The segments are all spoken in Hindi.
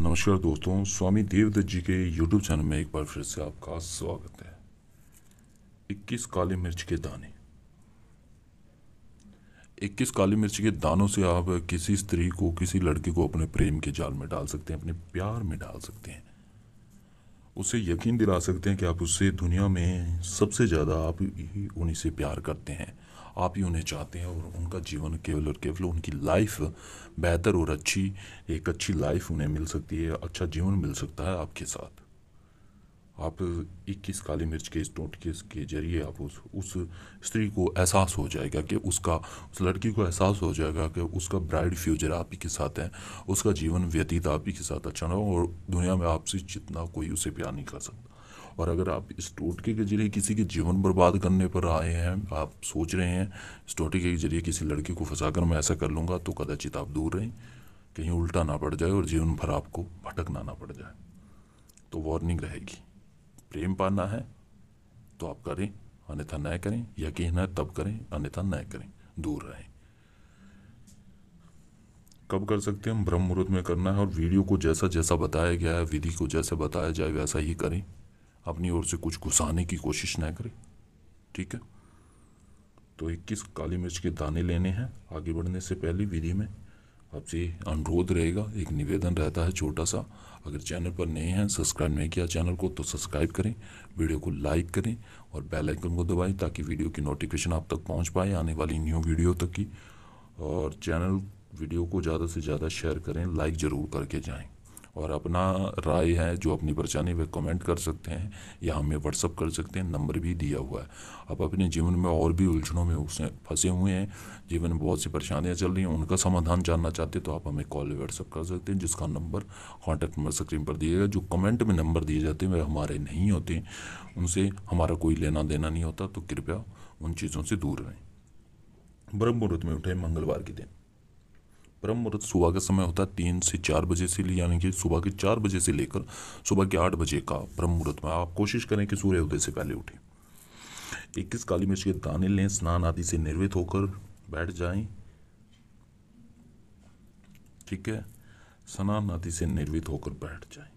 नमस्कार दोस्तों स्वामी देवदत्त जी के यूट्यूब चैनल में एक बार फिर से आपका स्वागत है 21 काली मिर्च के दाने 21 काली मिर्च के दानों से आप किसी स्त्री को किसी लड़के को अपने प्रेम के जाल में डाल सकते हैं अपने प्यार में डाल सकते हैं उसे यकीन दिला सकते हैं कि आप उससे दुनिया में सबसे ज़्यादा आप ही उन्हीं से प्यार करते हैं आप ही उन्हें चाहते हैं और उनका जीवन केवल और केवल उनकी लाइफ बेहतर और अच्छी एक अच्छी लाइफ उन्हें मिल सकती है अच्छा जीवन मिल सकता है आपके साथ आप 21 काली मिर्च के इस टोटके के जरिए आप उस उस स्त्री को एहसास हो जाएगा कि उसका उस लड़की को एहसास हो जाएगा कि उसका ब्राइड फ्यूचर आप ही के साथ है उसका जीवन व्यतीत आप ही के साथ अच्छा ना हो और दुनिया में आपसे जितना कोई उसे प्यार नहीं कर सकता और अगर आप इस टोटके के जरिए किसी के जीवन बर्बाद करने पर आए हैं आप सोच रहे हैं इस टोटके के जरिए किसी लड़की को कर मैं ऐसा कर लूँगा तो कदाचित आप दूर रहें कहीं उल्टा ना पड़ जाए और जीवन भर आपको भटकना ना पड़ जाए तो वार्निंग रहेगी प्रेम पाना है तो आप करें अन्यथा न करें यकीन है तब करें अन्यथा न करें दूर रहें कब कर सकते हैं हम ब्रह्म मुहूर्त में करना है और वीडियो को जैसा जैसा बताया गया है विधि को जैसे बताया जाए वैसा ही करें अपनी ओर से कुछ घुसाने की कोशिश ना करें ठीक है तो इक्कीस काली मिर्च के दाने लेने हैं आगे बढ़ने से पहले विधि में आपसे अनुरोध रहेगा एक निवेदन रहता है छोटा सा अगर चैनल पर नहीं है सब्सक्राइब नहीं किया चैनल को तो सब्सक्राइब करें वीडियो को लाइक करें और बेल आइकन को दबाएं ताकि वीडियो की नोटिफिकेशन आप तक पहुंच पाए आने वाली न्यू वीडियो तक की और चैनल वीडियो को ज़्यादा से ज़्यादा शेयर करें लाइक ज़रूर करके जाएँ और अपना राय है जो अपनी परेशानी वे कमेंट कर सकते हैं या हमें व्हाट्सअप कर सकते हैं नंबर भी दिया हुआ है आप अपने जीवन में और भी उलझनों में उसमें फंसे हुए हैं जीवन में बहुत सी परेशानियाँ चल रही हैं उनका समाधान जानना चाहते हैं तो आप हमें कॉल व्हाट्सअप कर सकते हैं जिसका नंबर कॉन्टैक्ट नंबर स्क्रीन पर दिएगा जो कमेंट में नंबर दिए जाते हैं वे हमारे नहीं होते उनसे हमारा कोई लेना देना नहीं होता तो कृपया उन चीज़ों से दूर रहें ब्रह्म मुहूर्त में उठे मंगलवार के दिन ब्रह्म मुहूर्त सुबह का समय होता है तीन से चार बजे से यानी कि सुबह के चार बजे से लेकर सुबह के आठ बजे का ब्रह्म मुहूर्त में आप कोशिश करें कि सूर्य उदय से पहले उठें इक्कीस काली मिर्च के दाने लें स्नान आदि से निर्वित होकर बैठ जाएं ठीक है स्नान आदि से निर्वित होकर बैठ जाएं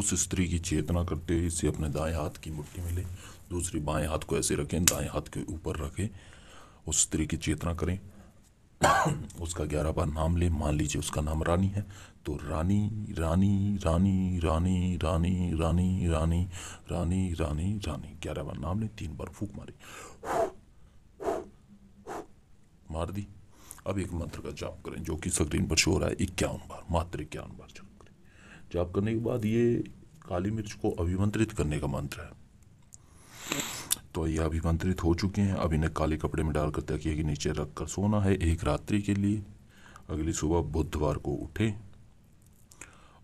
उस स्त्री की चेतना करते हुए इसे अपने दाएं हाथ की मुट्ठी में लें दूसरी बाएं हाथ को ऐसे रखें दाएं हाथ के ऊपर रखें उस स्त्री की चेतना करें उसका ग्यारह बार नाम ले मान लीजिए उसका नाम रानी है तो रानी रानी रानी रानी रानी रानी रानी रानी रानी रानी ग्यारह बार नाम ले तीन बार फूक मारी मार दी अब एक मंत्र का जाप करें जो कि स्क्रीन पर शो रहा है इक्यावन बार मात्र इक्यावन बार जाप करें जाप करने के बाद ये काली मिर्च को अभिमंत्रित करने का मंत्र है तो ये अभिमंत्रित हो चुके हैं अब इन्हें काले कपड़े में डालकर तकिए के नीचे रख कर सोना है एक रात्रि के लिए अगली सुबह बुधवार को उठे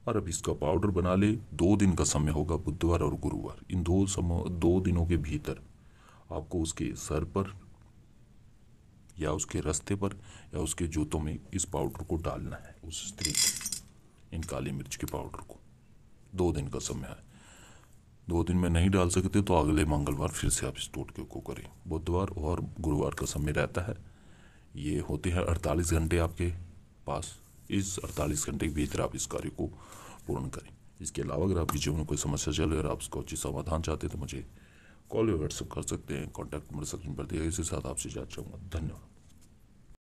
और अब इसका पाउडर बना ले दो दिन का समय होगा बुधवार और गुरुवार इन दो समय दो दिनों के भीतर आपको उसके सर पर या उसके रास्ते पर या उसके जूतों में इस पाउडर को डालना है उस स्त्री इन काली मिर्च के पाउडर को दो दिन का समय है दो दिन में नहीं डाल सकते तो अगले मंगलवार फिर से आप इस टोटके को करें बुधवार और गुरुवार का समय रहता है ये होते हैं अड़तालीस घंटे आपके पास इस अड़तालीस घंटे के भीतर आप इस कार्य को पूर्ण करें इसके अलावा अगर आपके जीवन में कोई समस्या चल रही है और आप उसका उचित समाधान चाहते हैं तो मुझे कॉल या व्हाट्सअप कर सकते हैं कॉन्टैक्ट नंबर सचिन पर दिया इसी साथ आपसे जाँच चाहूँगा धन्यवाद